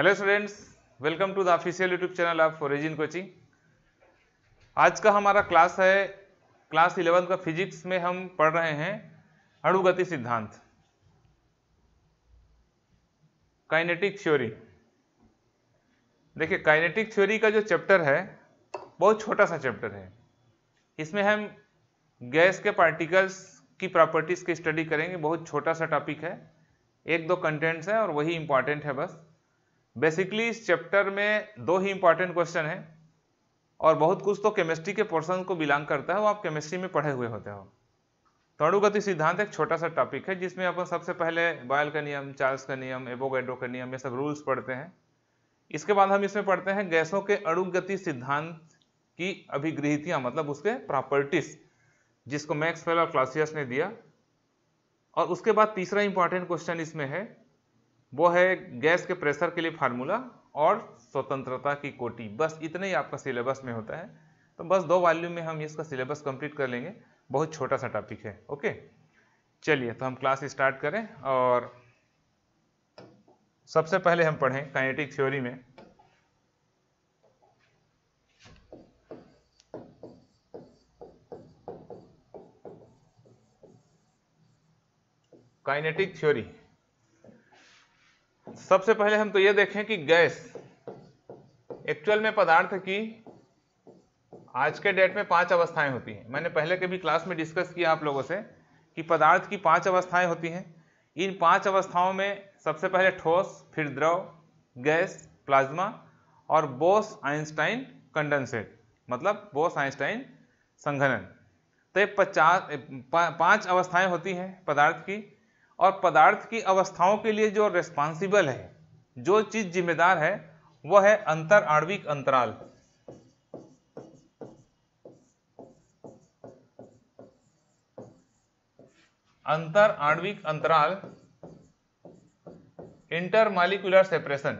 hello students welcome to the official YouTube channel of Origin Coaching आज का हमारा class है क्लास इलेवन का फिजिक्स में हम पढ़ रहे हैं अणुगति सिद्धांत काइनेटिक थ्योरी देखिए काइनेटिक थ्योरी का जो चैप्टर है बहुत छोटा सा चैप्टर है इसमें हम गैस के पार्टिकल्स की प्रॉपर्टीज़ की स्टडी करेंगे बहुत छोटा सा टॉपिक है एक दो कंटेंट्स हैं और वही इम्पॉर्टेंट है बस बेसिकली इस चैप्टर में दो ही इंपॉर्टेंट क्वेश्चन है और बहुत कुछ तो केमिस्ट्री के पोर्सन को बिलोंग करता है वो आप केमिस्ट्री में पढ़े हुए होते हो तणुगति सिद्धांत एक छोटा सा टॉपिक है जिसमें अपन सबसे पहले बॉयल का नियम चार्ल्स का नियम एबोगेड्रो का नियम ये सब रूल्स पढ़ते हैं इसके बाद हम इसमें पढ़ते हैं गैसों के अणुगति सिद्धांत की अभिगृहितियाँ मतलब उसके प्रॉपर्टीज जिसको मैक्सवेल और क्लासियस ने दिया और उसके बाद तीसरा इंपॉर्टेंट क्वेश्चन इसमें है वो है गैस के प्रेशर के लिए फार्मूला और स्वतंत्रता की कोटि बस इतने ही आपका सिलेबस में होता है तो बस दो वॉल्यूम में हम इसका सिलेबस कंप्लीट कर लेंगे बहुत छोटा सा टॉपिक है ओके चलिए तो हम क्लास स्टार्ट करें और सबसे पहले हम पढ़ें काइनेटिक थ्योरी में काइनेटिक थ्योरी सबसे पहले हम तो ये देखें कि गैस एक्चुअल में पदार्थ की आज के डेट में पांच अवस्थाएं होती हैं मैंने पहले के भी क्लास में डिस्कस किया आप लोगों से कि पदार्थ की पांच अवस्थाएं होती हैं इन पांच अवस्थाओं में सबसे पहले ठोस फिर द्रव गैस प्लाज्मा और बोस आइंस्टाइन कंडेंसेट मतलब बोस आइंस्टाइन संघनन तो ये पचास पांच अवस्थाएं होती हैं पदार्थ की और पदार्थ की अवस्थाओं के लिए जो रिस्पॉन्सिबल है जो चीज़ जिम्मेदार है वह है अंतर आणविक अंतराल अंतर आणविक अंतराल इंटर मालिकुलर सेपरेशन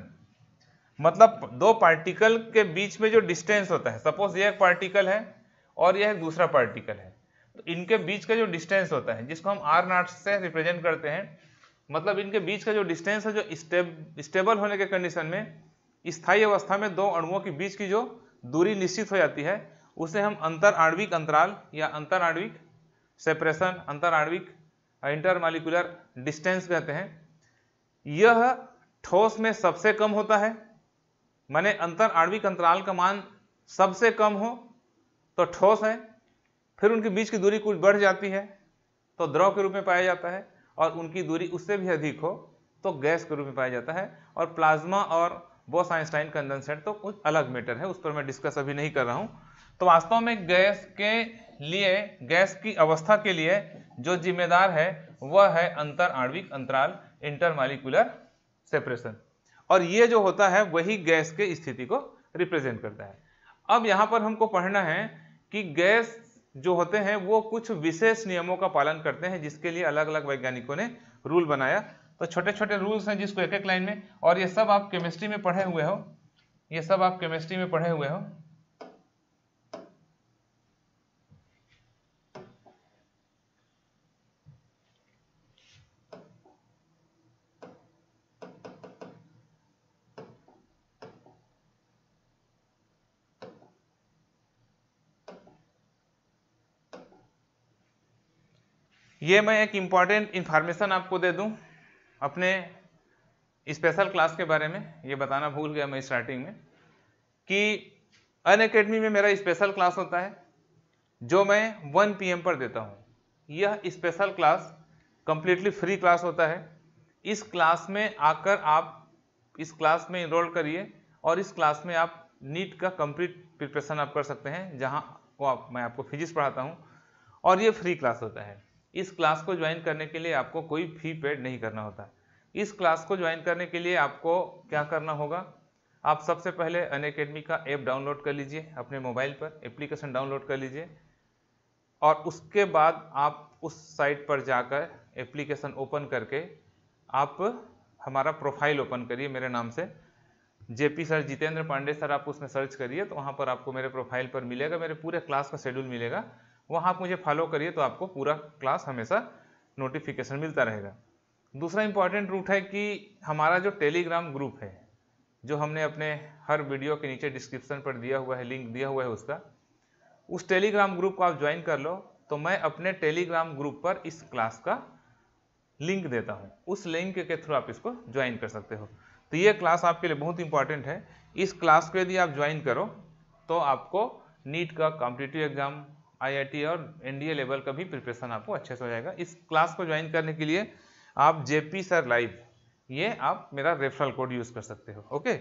मतलब दो पार्टिकल के बीच में जो डिस्टेंस होता है सपोज यह एक पार्टिकल है और यह एक दूसरा पार्टिकल है तो इनके बीच का जो डिस्टेंस होता है जिसको हम आर नाट से रिप्रेजेंट करते हैं मतलब इनके बीच का जो डिस्टेंस है जो स्टेब स्टेबल होने के कंडीशन में स्थायी अवस्था में दो अणुओं के बीच की जो दूरी निश्चित हो जाती है उसे हम अंतर आणविक अंतराल या अंतर आणविक सेपरेशन अंतर आणविक इंटरमालिकुलर uh, डिस्टेंस कहते हैं यह ठोस में सबसे कम होता है माने अंतर आणविक अंतराल का मान सबसे कम हो तो ठोस है फिर उनके बीच की दूरी कुछ बढ़ जाती है तो द्रव के रूप में पाया जाता है और उनकी दूरी उससे भी अधिक हो तो गैस के रूप में पाया जाता है और प्लाज्मा और बोस आइंस्टाइन कंडेंसेट तो कुछ अलग मैटर है उस पर मैं डिस्कस अभी नहीं कर रहा हूँ तो वास्तव में गैस के लिए गैस की अवस्था के लिए जो जिम्मेदार है वह है अंतर आणविक अंतराल इंटरमालिकुलर सेपरेशन और ये जो होता है वही गैस के स्थिति को रिप्रेजेंट करता है अब यहाँ पर हमको पढ़ना है कि गैस जो होते हैं वो कुछ विशेष नियमों का पालन करते हैं जिसके लिए अलग अलग वैज्ञानिकों ने रूल बनाया तो छोटे छोटे रूल्स हैं जिसको एक एक लाइन में और ये सब आप केमिस्ट्री में पढ़े हुए हो ये सब आप केमिस्ट्री में पढ़े हुए हो ये मैं एक इम्पॉर्टेंट इन्फॉर्मेशन आपको दे दूं अपने स्पेशल क्लास के बारे में ये बताना भूल गया मैं स्टार्टिंग में कि अन अकेडमी में मेरा स्पेशल क्लास होता है जो मैं वन पी पर देता हूँ यह special class completely free class होता है इस क्लास में आकर आप इस क्लास में इनरोल करिए और इस क्लास में आप नीट का कंप्लीट प्रिपरेशन आप कर सकते हैं जहाँ वो आप मैं आपको फिजिक्स पढ़ाता हूँ और ये फ्री क्लास होता है इस क्लास को ज्वाइन करने के लिए आपको कोई फी पेड नहीं करना होता इस क्लास को ज्वाइन करने के लिए आपको क्या करना होगा आप सबसे पहले अन अकेडमी का ऐप डाउनलोड कर लीजिए अपने मोबाइल पर एप्लीकेशन डाउनलोड कर लीजिए और उसके बाद आप उस साइट पर जाकर एप्लीकेशन ओपन करके आप हमारा प्रोफाइल ओपन करिए मेरे नाम से JP sir Jitendra Pandey sir आप उसमें सर्च करिए तो वहाँ पर आपको मेरे प्रोफाइल पर मिलेगा मेरे पूरे क्लास का शेड्यूल मिलेगा वहाँ आप मुझे फॉलो करिए तो आपको पूरा क्लास हमेशा नोटिफिकेशन मिलता रहेगा दूसरा इम्पॉर्टेंट रूट है कि हमारा जो टेलीग्राम ग्रुप है जो हमने अपने हर वीडियो के नीचे डिस्क्रिप्शन पर दिया हुआ है लिंक दिया हुआ है उसका उस टेलीग्राम ग्रुप को आप ज्वाइन कर लो तो मैं अपने टेलीग्राम ग्रुप पर इस क्लास का लिंक देता हूँ उस लिंक के थ्रू आप इसको ज्वाइन कर सकते हो तो ये क्लास आपके लिए बहुत इंपॉर्टेंट है इस क्लास को यदि आप ज्वाइन करो तो आपको नीट का कॉम्पिटिटिव एग्ज़ाम आईआईटी और एनडीए लेवल का भी प्रिपरेशन आपको अच्छे से हो जाएगा इस क्लास को ज्वाइन करने के लिए आप जेपी सर लाइव ये आप मेरा रेफरल कोड यूज़ कर सकते हो ओके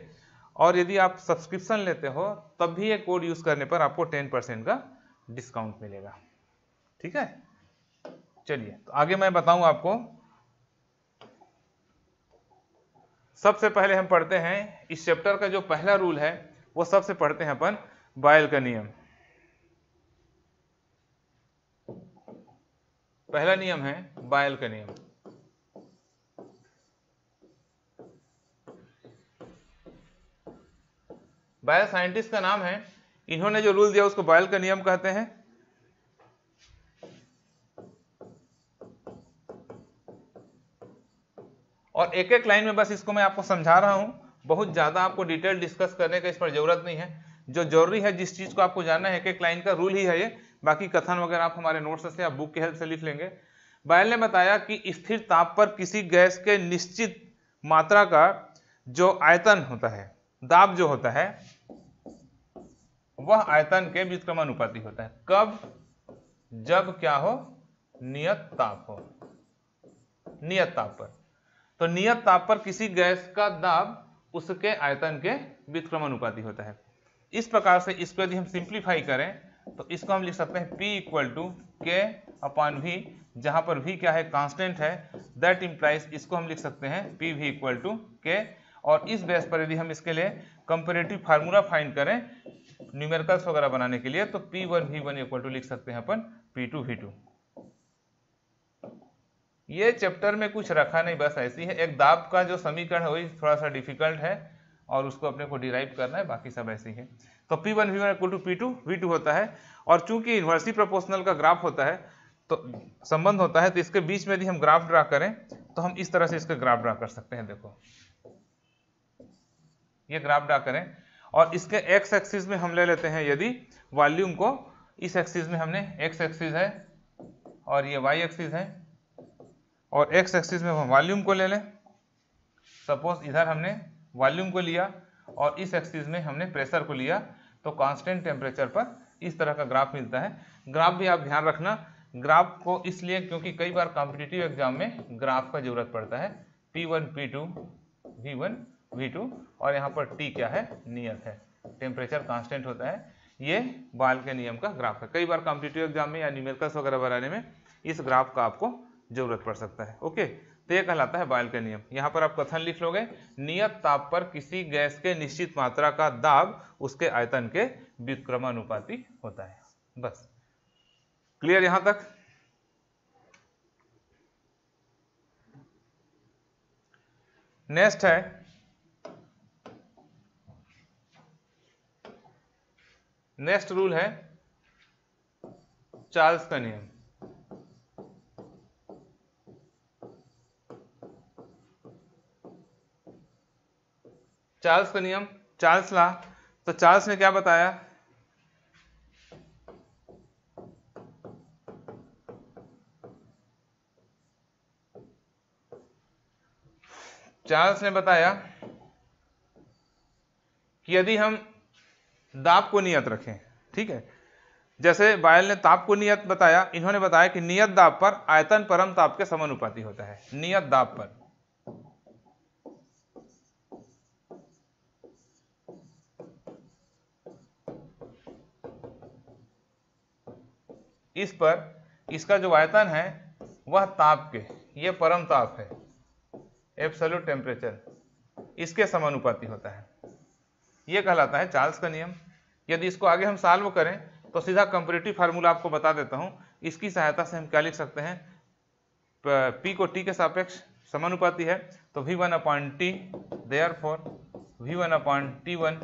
और यदि आप सब्सक्रिप्शन लेते हो तब भी ये कोड यूज़ करने पर आपको टेन परसेंट का डिस्काउंट मिलेगा ठीक है चलिए तो आगे मैं बताऊं आपको सबसे पहले हम पढ़ते हैं इस चैप्टर का जो पहला रूल है वो सबसे पढ़ते हैं अपन बायल का नियम पहला नियम है बायल का नियम बायल साइंटिस्ट का नाम है इन्होंने जो रूल दिया उसको बायल का नियम कहते हैं और एक एक लाइन में बस इसको मैं आपको समझा रहा हूं बहुत ज्यादा आपको डिटेल डिस्कस करने का इस पर जरूरत नहीं है जो जरूरी है जिस चीज को आपको जानना है एक एक लाइन का रूल ही है ये बाकी कथन वगैरह आप हमारे नोट्स से आप बुक की हेल्प से लिख लेंगे बायल ने बताया कि स्थिर ताप पर किसी गैस के निश्चित मात्रा का जो आयतन होता है दाब जो होता है वह आयतन के व्युत्क्रमानुपाती होता है कब जब क्या हो नियत ताप हो नियत ताप पर तो नियत ताप पर किसी गैस का दाब उसके आयतन के व्युत्क्रमानुपाती होता है इस प्रकार से इसको यदि हम सिंप्लीफाई करें तो इसको हम लिख सकते हैं P equal to K upon V जहाँ पर वी क्या है कांस्टेंट है दैट इम्प्लाइज इसको हम लिख सकते हैं पी वी इक्वल टू के और इस बेस पर यदि हम इसके लिए कंपेरेटिव फार्मूला फाइंड करें न्यूमेरिकल्स वगैरह बनाने के लिए तो P one V one equal to लिख सकते हैं अपन पी टू वी टू ये चैप्टर में कुछ रखा नहीं बस ऐसी है एक दाब का जो समीकरण है वही थोड़ा सा डिफिकल्ट है और उसको अपने को डिराइव करना है बाकी सब ऐसे ही है तो P one V one equal to P two V two होता है और चूंकि इन्वर्सली प्रोपोर्शनल का ग्राफ होता है तो संबंध होता है तो इसके बीच में यदि हम ग्राफ ड्रा करें तो हम इस तरह से इसका ग्राफ ड्रा कर सकते हैं देखो ये ग्राफ ड्रा करें और इसके एक्स एक्सिस में हम ले लेते हैं यदि वॉल्यूम को इस एक्सिस में हमने एक्स एक्सिस है और ये वाई एक्सिस है और एक्स एक्सिस में हम वॉल्यूम को ले लें सपोज इधर हमने वॉल्यूम को लिया और इस एक्सिस में हमने प्रेशर को लिया तो कांस्टेंट टेम्परेचर पर इस तरह का ग्राफ मिलता है ग्राफ भी आप ध्यान रखना ग्राफ को इसलिए क्योंकि कई बार कॉम्पिटिटिव एग्जाम में ग्राफ का जरूरत पड़ता है P one P two V one V two और यहाँ पर टी क्या है नियत है टेम्परेचर कांस्टेंट होता है ये बाल के नियम का ग्राफ है कई बार कॉम्पिटिटिव एग्जाम में या न्यूमेरिकल्स वगैरह बनाने में इस ग्राफ का आपको जरूरत पड़ सकता है ओके तो यह कहलाता है बॉयल का नियम यहाँ पर आप कथन लिख लोगे नियत ताप पर किसी गैस के निश्चित मात्रा का दाब उसके आयतन के विक्रमानुपाति होता है बस क्लियर यहां तक नेक्स्ट है नेक्स्ट रूल है चार्ल्स का नियम चार्ल्स का नियम चार्ल्स ला तो चार्ल्स ने क्या बताया चार्ल्स ने बताया कि यदि हम दाब को नियत रखें ठीक है जैसे बायल ने ताप को नियत बताया इन्होंने बताया कि नियत दाब पर आयतन परम ताप के समानुपाती होता है नियत दाब पर इस पर इसका जो आयतन है वह ताप के ये परम ताप है एब्सोल्यूट टेम्परेचर इसके समानुपाती होता है ये कहलाता है चार्ल्स का नियम यदि इसको आगे हम साल्व करें तो सीधा कंपेरेटिव फार्मूला आपको बता देता हूं इसकी सहायता से हम क्या लिख सकते हैं पी को टी के सापेक्ष समानुपाती है तो V one upon T therefore V one upon T one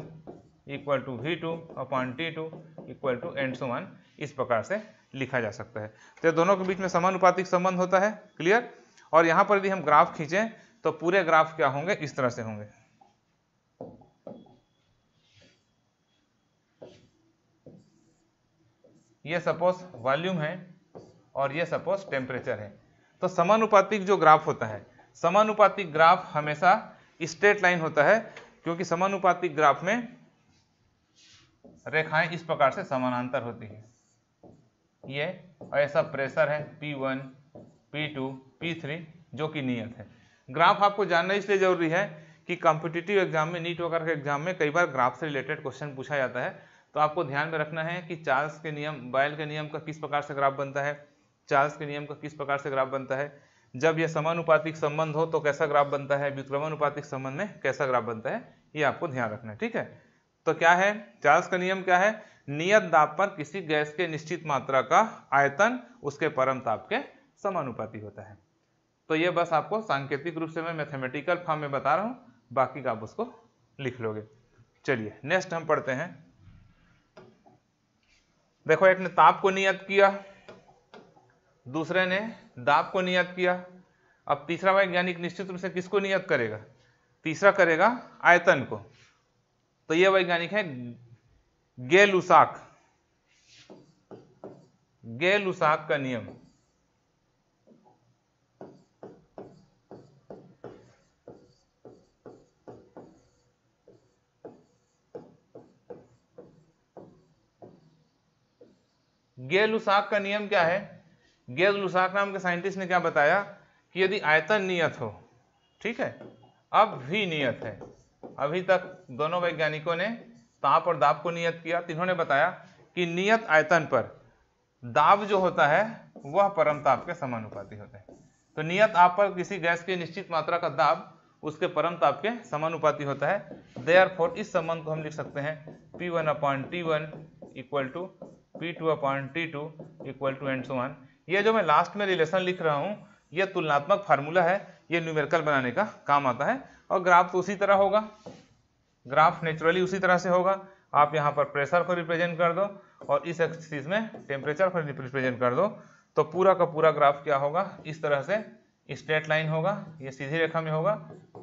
equal to V two upon T two equal to and so on इस प्रकार से लिखा जा सकता है तो दोनों के बीच में समानुपातिक संबंध होता है क्लियर और यहाँ पर यदि हम ग्राफ खींचें तो पूरे ग्राफ क्या होंगे इस तरह से होंगे ये सपोज वॉल्यूम है और ये सपोज टेम्परेचर है तो समानुपातिक जो ग्राफ होता है समानुपातिक ग्राफ हमेशा स्ट्रेट लाइन होता है क्योंकि समानुपातिक ग्राफ में रेखाएं इस प्रकार से समानांतर होती है ये और ऐसा प्रेशर है P1, P2, P3 जो कि नियत है ग्राफ आपको जानना इसलिए जरूरी है कि कॉम्पिटिटिव एग्जाम में नीट वगैरह के एग्जाम में कई बार ग्राफ से रिलेटेड क्वेश्चन पूछा जाता है तो आपको ध्यान में रखना है कि चार्ल्स के नियम बैल के नियम का किस प्रकार से ग्राफ बनता है चार्ल्स के नियम का किस प्रकार से ग्राफ बनता है जब यह समानुपातिक संबंध हो तो कैसा ग्राफ बनता है विक्रमानुपातिक संबंध में कैसा ग्राफ बनता है ये आपको ध्यान रखना है ठीक है तो क्या है चार्ल्स का नियम क्या है नियत दाब पर किसी गैस के निश्चित मात्रा का आयतन उसके परम ताप के समानुपाती होता है तो ये बस आपको सांकेतिक रूप से मैं मैथमेटिकल फॉर्म में बता रहा हूँ बाकी का आप उसको लिख लोगे चलिए नेक्स्ट हम पढ़ते हैं देखो एक ने ताप को नियत किया दूसरे ने दाब को नियत किया अब तीसरा वैज्ञानिक निश्चित रूप से किसको नियत करेगा तीसरा करेगा आयतन को तो यह वैज्ञानिक है गेलुसाक गेलुसाक का नियम गे का नियम क्या है गे नाम के साइंटिस्ट ने क्या बताया कि यदि आयतन नियत हो ठीक है अब भी नियत है अभी तक दोनों वैज्ञानिकों ने ताप और दाब को नियत किया तो इन्होंने बताया कि नियत आयतन पर दाब जो होता है वह परम ताप के समानुपाती होते हैं तो नियत आप पर किसी गैस की निश्चित मात्रा का दाब उसके परम ताप के समानुपाती होता है आर फॉर इस संबंध को हम लिख सकते हैं P one upon T one equal to P two upon T two equal to and so on ये जो मैं लास्ट में रिलेशन लिख रहा हूँ ये तुलनात्मक फार्मूला है ये न्यूमेरिकल बनाने का काम आता है और ग्राफ तो उसी तरह होगा ग्राफ नेचुरली उसी तरह से होगा आप यहाँ पर प्रेशर को रिप्रेजेंट कर दो और इस एक्सिस में टेम्परेचर को रिप्रेजेंट कर दो तो पूरा का पूरा ग्राफ क्या होगा इस तरह से स्ट्रेट लाइन होगा ये सीधी रेखा में होगा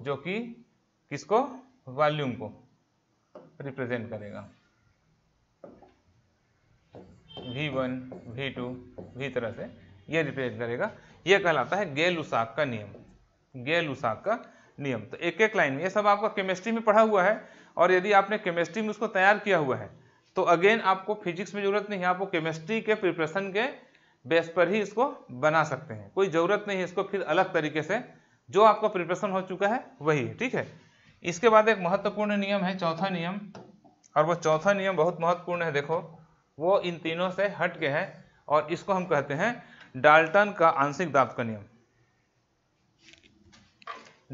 जो कि किसको वॉल्यूम को रिप्रेजेंट करेगा V1, V2, भी तरह से ये रिप्रेजेंट करेगा ये कहलाता है गेल उसाक का नियम गेल उसाक का नियम तो एक एक लाइन में ये सब आपका केमिस्ट्री में पढ़ा हुआ है और यदि आपने केमिस्ट्री में उसको तैयार किया हुआ है तो अगेन आपको फिजिक्स में जरूरत नहीं है आपको केमिस्ट्री के प्रिपरेशन के बेस पर ही इसको बना सकते हैं कोई ज़रूरत नहीं है इसको फिर अलग तरीके से जो आपका प्रिपरेशन हो चुका है वही है ठीक है इसके बाद एक महत्वपूर्ण नियम है चौथा नियम और वो चौथा नियम बहुत महत्वपूर्ण है देखो वो इन तीनों से हट के है और इसको हम कहते हैं डाल्टन का आंशिक दाब का नियम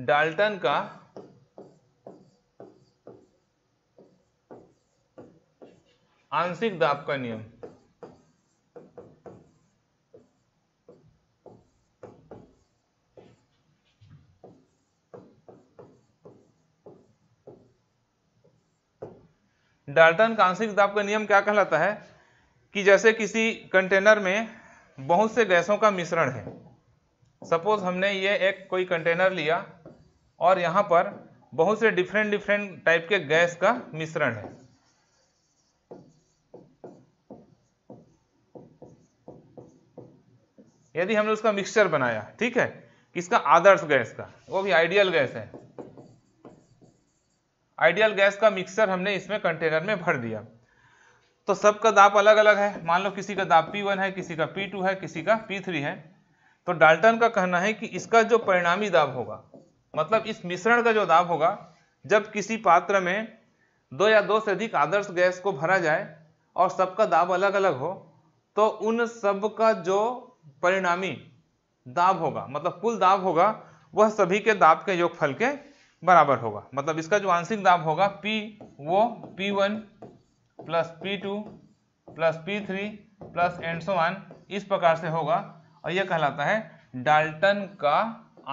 डाल्टन का आंशिक दाब का नियम डाल्टन का आंशिक दाब का नियम क्या कहलाता है कि जैसे किसी कंटेनर में बहुत से गैसों का मिश्रण है सपोज हमने ये एक कोई कंटेनर लिया और यहाँ पर बहुत से डिफरेंट डिफरेंट टाइप के गैस का मिश्रण है यदि हमने उसका मिक्सचर बनाया ठीक है किसका आदर्श गैस का वो भी आइडियल गैस है आइडियल गैस का मिक्सचर हमने इसमें कंटेनर में भर दिया तो सबका दाप अलग अलग है मान लो किसी का दाप P1 है किसी का P2 है किसी का P3 है तो डाल्टन का कहना है कि इसका जो परिणामी दाब होगा मतलब इस मिश्रण का जो दाब होगा जब किसी पात्र में दो या दो से अधिक आदर्श गैस को भरा जाए और सबका दाब अलग अलग हो तो उन सब का जो परिणामी दाब होगा मतलब कुल दाब होगा वह सभी के दाब के योगफल के बराबर होगा मतलब इसका जो आंशिक दाब होगा पी वो P one plus P two plus P three plus and so on इस प्रकार से होगा और यह कहलाता है डाल्टन का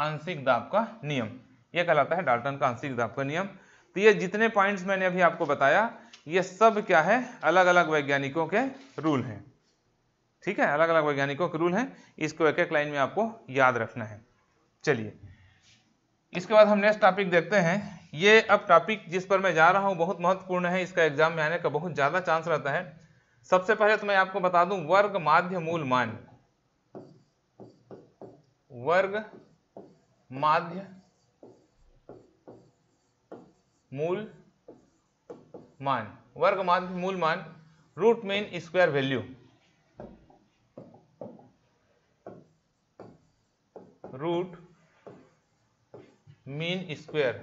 आंशिक दाब का नियम ये कहलाता है डाल्टन का आंशिक दाब का नियम तो ये जितने पॉइंट्स मैंने अभी आपको बताया ये सब क्या है अलग अलग वैज्ञानिकों के रूल हैं ठीक है अलग अलग वैज्ञानिकों के रूल हैं इसको एक एक लाइन में आपको याद रखना है चलिए इसके बाद हम नेक्स्ट टॉपिक देखते हैं ये अब टॉपिक जिस पर मैं जा रहा हूँ बहुत महत्वपूर्ण है इसका एग्जाम में आने का बहुत ज़्यादा चांस रहता है सबसे पहले तो मैं आपको बता दूं वर्ग माध्य मूल मान वर्ग माध्य मूल मान वर्ग माध्य मूल मान root mean square value root mean square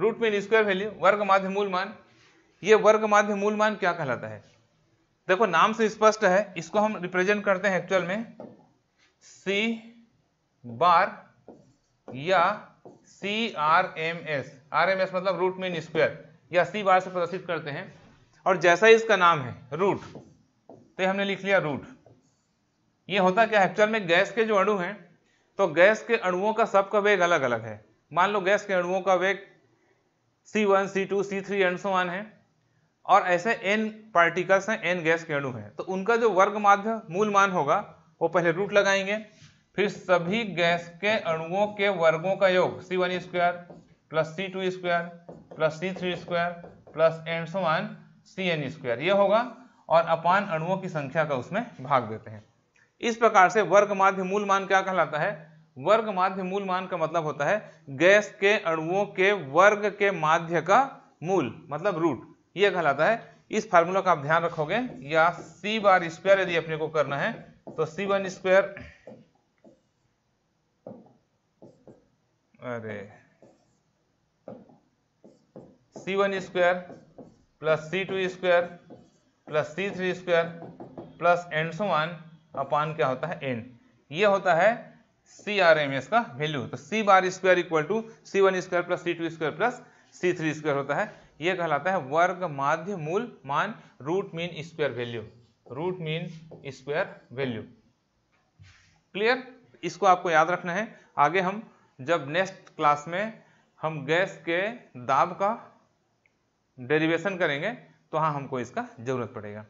root mean square value वर्ग माध्य मूल मान ये वर्ग माध्य मूल मान क्या कहलाता है देखो नाम से स्पष्ट है इसको हम रिप्रेजेंट करते हैं एक्चुअल में सी बार या C R M S R M S मतलब रूट मीन स्क्वेयर या सी बार से प्रदर्शित करते हैं और जैसा ही इसका नाम है रूट तो हमने लिख लिया रूट ये होता क्या एक्चुअल में गैस के जो अणु हैं तो गैस के अणुओं का सबका वेग अलग अलग है मान लो गैस के अणुओं का वेग C one C two C three and so on है और ऐसे एन पार्टिकल्स हैं एन गैस के अणु हैं तो उनका जो वर्ग माध्य मूल मान होगा वो पहले रूट लगाएंगे फिर सभी गैस के अणुओं के वर्गों का योग C one square plus C two square plus C three square plus and so on C N square ये होगा और अपान अणुओं की संख्या का उसमें भाग देते हैं इस प्रकार से वर्ग माध्य मूल मान क्या कहलाता है वर्ग माध्य मूल मान का मतलब होता है गैस के अणुओं के वर्ग के माध्य का मूल मतलब रूट ये कहलाता है इस फार्मूला का आप ध्यान रखोगे या सी बार स्क्वायर यदि अपने को करना है तो सी वन स्क्वायर अरे C one square plus C two square plus C three square plus and so one अपान क्या होता है एन ये होता है सी आर एम एस का वैल्यू तो C bar square equal to C one square plus C two square plus C three square होता है ये कहलाता है वर्ग माध्य मूल मान root mean square value root mean square value clear इसको आपको याद रखना है आगे हम जब नेक्स्ट क्लास में हम गैस के दाब का डेरिवेशन करेंगे तो हाँ हमको इसका जरूरत पड़ेगा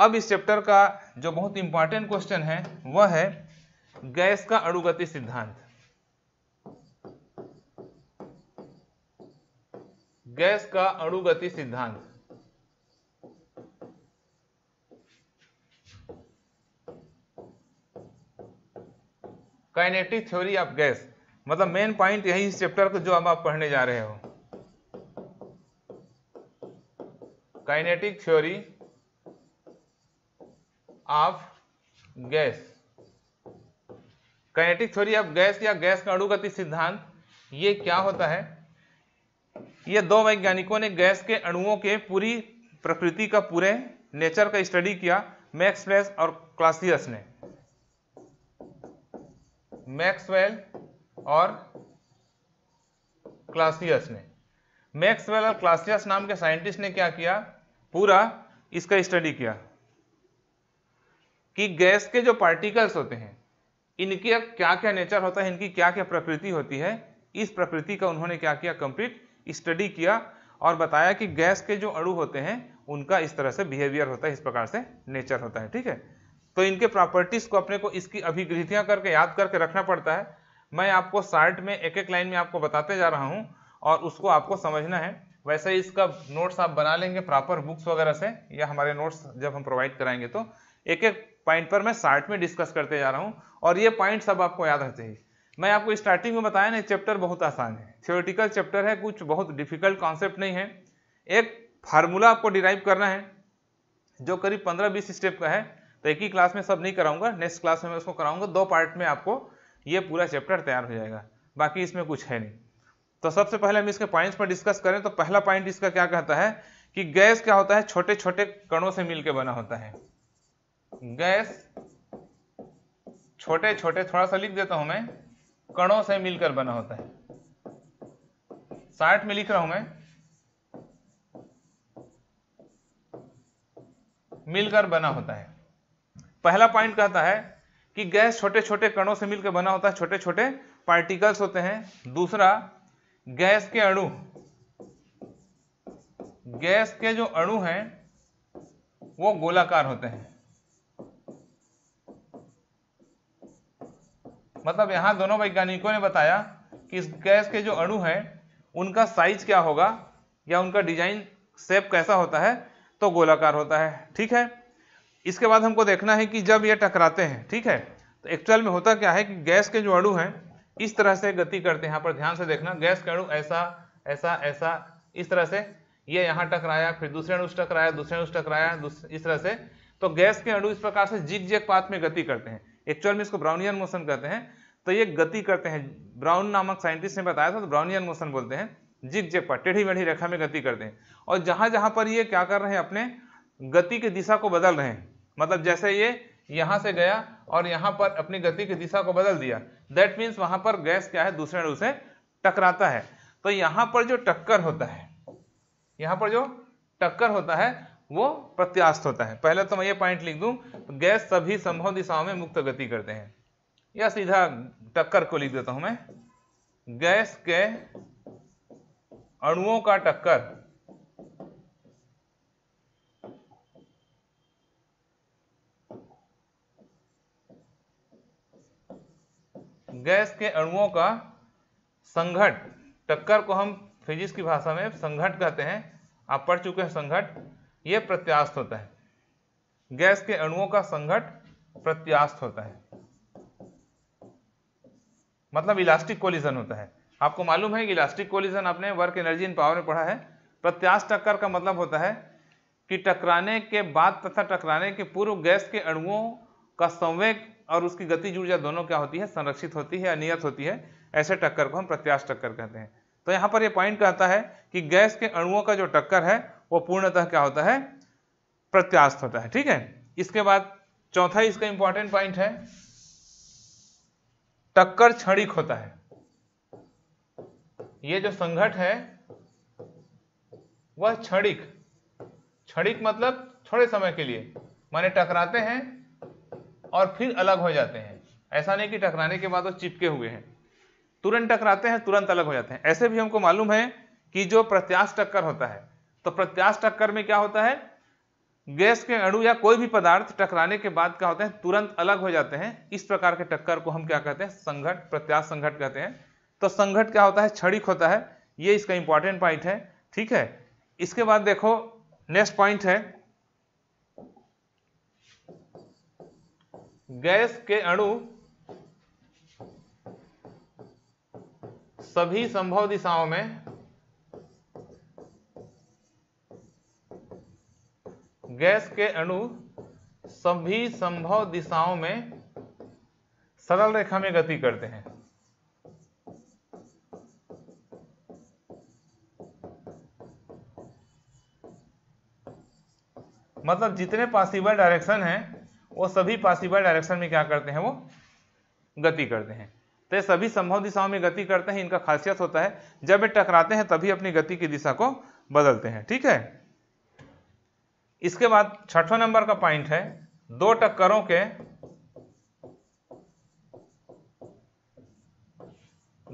अब इस चैप्टर का जो बहुत इंपॉर्टेंट क्वेश्चन है वह है गैस का अड़ुगति सिद्धांत गैस का अणुगति सिद्धांत काइनेटिक थ्योरी ऑफ गैस मतलब मेन पॉइंट यही इस चैप्टर को जो अब आप पढ़ने जा रहे हो kinetic theory of gas kinetic theory of gas या गैस का अणुगति सिद्धांत ये क्या होता है ये दो वैज्ञानिकों ने गैस के अणुओं के पूरी प्रकृति का पूरे नेचर का स्टडी किया मैक्सवेल और क्लासियस ने मैक्सवेल और क्लासियस ने मैक्सवेल और क्लासियस नाम के साइंटिस्ट ने क्या किया पूरा इसका स्टडी किया कि गैस के जो पार्टिकल्स होते हैं इनके क्या क्या नेचर होता है इनकी क्या क्या प्रकृति होती है इस प्रकृति का उन्होंने क्या किया कंप्लीट स्टडी किया और बताया कि गैस के जो अणु होते हैं उनका इस तरह से बिहेवियर होता है इस प्रकार से नेचर होता है ठीक है तो इनके प्रॉपर्टीज को अपने को इसकी अभिगृहतियाँ करके याद करके रखना पड़ता है मैं आपको शार्ट में एक एक लाइन में आपको बताते जा रहा हूँ और उसको आपको समझना है वैसे इसका नोट्स आप बना लेंगे प्रॉपर बुक्स वगैरह से या हमारे नोट्स जब हम प्रोवाइड कराएंगे तो एक एक पॉइंट पर मैं शार्ट में डिस्कस करते जा रहा हूँ और ये पॉइंट्स अब आपको याद रहते हैं मैं आपको स्टार्टिंग में बताया ना चैप्टर बहुत आसान है थियोरिटिकल चैप्टर है कुछ बहुत डिफिकल्ट कॉन्सेप्ट नहीं है एक फार्मूला आपको डिराइव करना है जो करीब पंद्रह बीस स्टेप का है तो एक ही क्लास में सब नहीं कराऊंगा नेक्स्ट क्लास में मैं उसको कराऊंगा दो पार्ट में आपको ये पूरा चैप्टर तैयार हो जाएगा बाकी इसमें कुछ है नहीं तो सबसे पहले हम इसके पॉइंट्स पर डिस्कस करें तो पहला पॉइंट इसका क्या कहता है कि गैस क्या होता है छोटे छोटे कणों से मिलकर बना होता है गैस छोटे छोटे थोड़ा सा लिख देता हूं मैं कणों से मिलकर बना होता है साठ में लिख रहा हूं मैं मिलकर बना होता है पहला पॉइंट कहता है कि गैस छोटे छोटे कणों से मिलकर बना होता है छोटे छोटे पार्टिकल्स होते हैं दूसरा गैस के अणु गैस के जो अणु हैं वो गोलाकार होते हैं मतलब यहाँ दोनों वैज्ञानिकों ने बताया कि इस गैस के जो अणु हैं उनका साइज क्या होगा या उनका डिजाइन सेप कैसा होता है तो गोलाकार होता है ठीक है इसके बाद हमको देखना है कि जब ये टकराते हैं ठीक है तो एक्चुअल में होता क्या है कि गैस के जो अणु हैं इस तरह से गति करते हैं यहाँ पर ध्यान से देखना गैस के अणु ऐसा ऐसा ऐसा इस तरह से ये यहाँ टकराया फिर दूसरे अणु टकराया दूसरे अणु टकराया इस तरह से तो गैस के अणु इस प्रकार से जिग जेक पात में गति करते हैं एक्चुअल में इसको ब्राउनियन मोशन कहते हैं तो ये गति करते हैं ब्राउन नामक साइंटिस्ट ने बताया था तो ब्राउनियन मोशन बोलते हैं जिग जेग पर टेढ़ी मेढ़ी रेखा में गति करते हैं और जहाँ जहाँ पर ये क्या कर रहे हैं अपने गति की दिशा को बदल रहे हैं मतलब जैसे ये यहाँ से गया और यहाँ पर अपनी गति की दिशा को बदल दिया दैट मीन्स वहाँ पर गैस क्या है दूसरे से टकराता है तो यहाँ पर जो टक्कर होता है यहाँ पर जो टक्कर होता है वो प्रत्यास्थ होता है पहले तो मैं ये पॉइंट लिख दूं गैस सभी संभव दिशाओं में मुक्त गति करते हैं या सीधा टक्कर को लिख देता हूं मैं गैस के अणुओं का टक्कर गैस के अणुओं का संघट टक्कर को हम फिजिक्स की भाषा में संघट कहते हैं आप पढ़ चुके हैं संघट यह प्रत्यास्थ होता है गैस के अणुओं का संघट प्रत्यास्थ होता है मतलब इलास्टिक कोलिजन होता है आपको मालूम है कि इलास्टिक कोलिजन आपने वर्क एनर्जी इन पावर में पढ़ा है प्रत्यास्थ टक्कर का मतलब होता है कि टकराने के बाद तथा टकराने के पूर्व गैस के अणुओं का संवेग और उसकी गति ऊर्जा दोनों क्या होती है संरक्षित होती है अनियत होती है ऐसे टक्कर को हम प्रत्याश टक्कर कहते हैं तो यहाँ पर यह पॉइंट कहता है कि गैस के अणुओं का जो टक्कर है वो पूर्णतः क्या होता है प्रत्यास्थ होता है ठीक है इसके बाद चौथा इसका इंपॉर्टेंट पॉइंट है टक्कर क्षणिक होता है ये जो संघट है वह क्षणिक क्षणिक मतलब थोड़े समय के लिए माने टकराते हैं और फिर अलग हो जाते हैं ऐसा नहीं कि टकराने के बाद वो चिपके हुए हैं तुरंत टकराते हैं तुरंत अलग हो जाते हैं ऐसे भी हमको मालूम है कि जो प्रत्याश टक्कर होता है तो प्रत्याश टक्कर में क्या होता है गैस के अणु या कोई भी पदार्थ टकराने के बाद क्या होते हैं तुरंत अलग हो जाते हैं इस प्रकार के टक्कर को हम क्या कहते हैं संघट प्रत्याश संघट कहते हैं तो संघट क्या होता है क्षणिक होता है ये इसका इंपॉर्टेंट पॉइंट है ठीक है इसके बाद देखो नेक्स्ट पॉइंट है गैस के अणु सभी संभव दिशाओं में गैस के अणु सभी संभव दिशाओं में सरल रेखा में गति करते हैं मतलब जितने पॉसिबल डायरेक्शन हैं वो सभी पॉसिबल डायरेक्शन में क्या करते हैं वो गति करते हैं तो ये सभी संभव दिशाओं में गति करते हैं इनका खासियत होता है जब ये टकराते हैं तभी अपनी गति की दिशा को बदलते हैं ठीक है इसके बाद छठों नंबर का पॉइंट है दो टक्करों के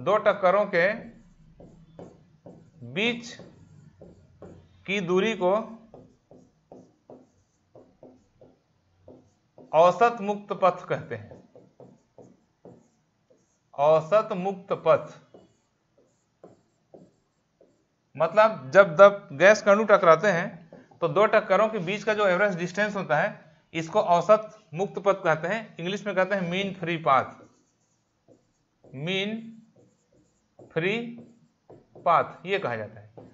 दो टक्करों के बीच की दूरी को औसत मुक्त पथ कहते हैं औसत मुक्त पथ मतलब जब दब गैस कणु टकराते हैं तो दो टक्करों के बीच का जो एवरेज डिस्टेंस होता है इसको औसत मुक्त पथ कहते हैं इंग्लिश में कहते हैं mean free path mean free path ये कहा जाता है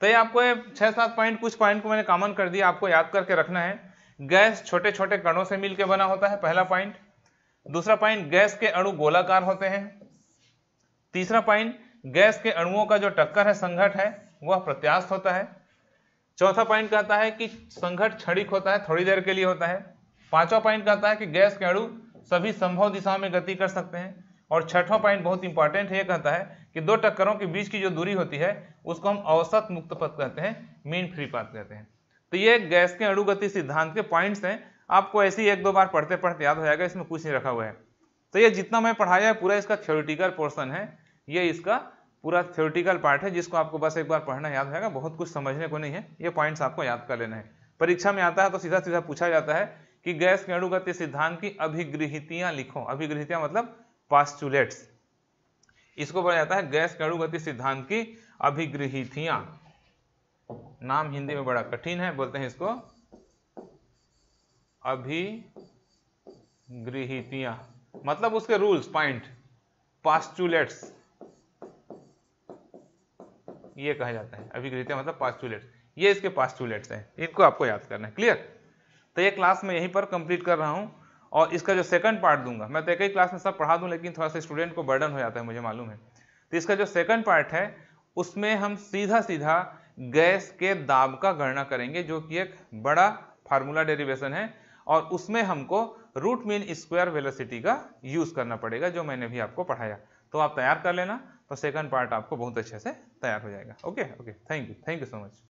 तो ये आपको छह सात पॉइंट कुछ पॉइंट को मैंने कॉमन कर दिया आपको याद करके रखना है गैस छोटे छोटे कणों से मिलकर बना होता है पहला पॉइंट दूसरा पॉइंट गैस के अणु गोलाकार होते हैं तीसरा पॉइंट गैस के अणुओं का जो टक्कर है संघट है वह प्रत्यास्थ होता है चौथा पॉइंट कहता है कि संघट क्षणिक होता है थोड़ी देर के लिए होता है पांचवा पॉइंट कहता है कि गैस के अणु सभी संभव दिशाओं में गति कर सकते हैं और छठवां पॉइंट बहुत इंपॉर्टेंट है ये कहता है कि दो टक्करों के बीच की जो दूरी होती है उसको हम औसत मुक्त पथ कहते हैं मीन फ्री पथ कहते हैं तो ये गैस के अणुगति सिद्धांत के पॉइंट्स हैं आपको ऐसे ही एक दो बार पढ़ते पढ़ते याद हो जाएगा इसमें कुछ नहीं रखा हुआ है तो ये जितना मैं पढ़ाया है पूरा इसका थ्योरिटिकल पोर्सन है ये इसका पूरा थ्योरिटिकल पार्ट है जिसको आपको बस एक बार पढ़ना याद रहेगा बहुत कुछ समझने को नहीं है ये पॉइंट्स आपको याद कर लेना है परीक्षा में आता है तो सीधा सीधा पूछा जाता है कि गैस के अणुगत सिद्धांत की अभिगृहितियां लिखो अभिगृहितियां मतलब पास्टुलेट्स इसको बोला जाता है गैस के सिद्धांत की अभिगृहितियां नाम हिंदी में बड़ा कठिन है बोलते हैं इसको अभिगृहितियां मतलब उसके रूल्स पॉइंट पास्टुलेट्स ये कहा जाता है अभिगृहित मतलब पास्टूलेट्स ये इसके पास्टूलेट्स हैं इनको आपको याद करना है क्लियर तो ये क्लास में यहीं पर कंप्लीट कर रहा हूँ और इसका जो सेकंड पार्ट दूंगा मैं तो एक ही क्लास में सब पढ़ा दूँ लेकिन थोड़ा सा स्टूडेंट को बर्डन हो जाता है मुझे मालूम है तो इसका जो सेकंड पार्ट है उसमें हम सीधा सीधा गैस के दाब का गणना करेंगे जो कि एक बड़ा फार्मूला डेरिवेशन है और उसमें हमको रूट मीन स्क्वायर वेलोसिटी का यूज़ करना पड़ेगा जो मैंने भी आपको पढ़ाया तो आप तैयार कर लेना तो सेकंड पार्ट आपको बहुत अच्छे से तैयार हो जाएगा okay okay thank you thank you so much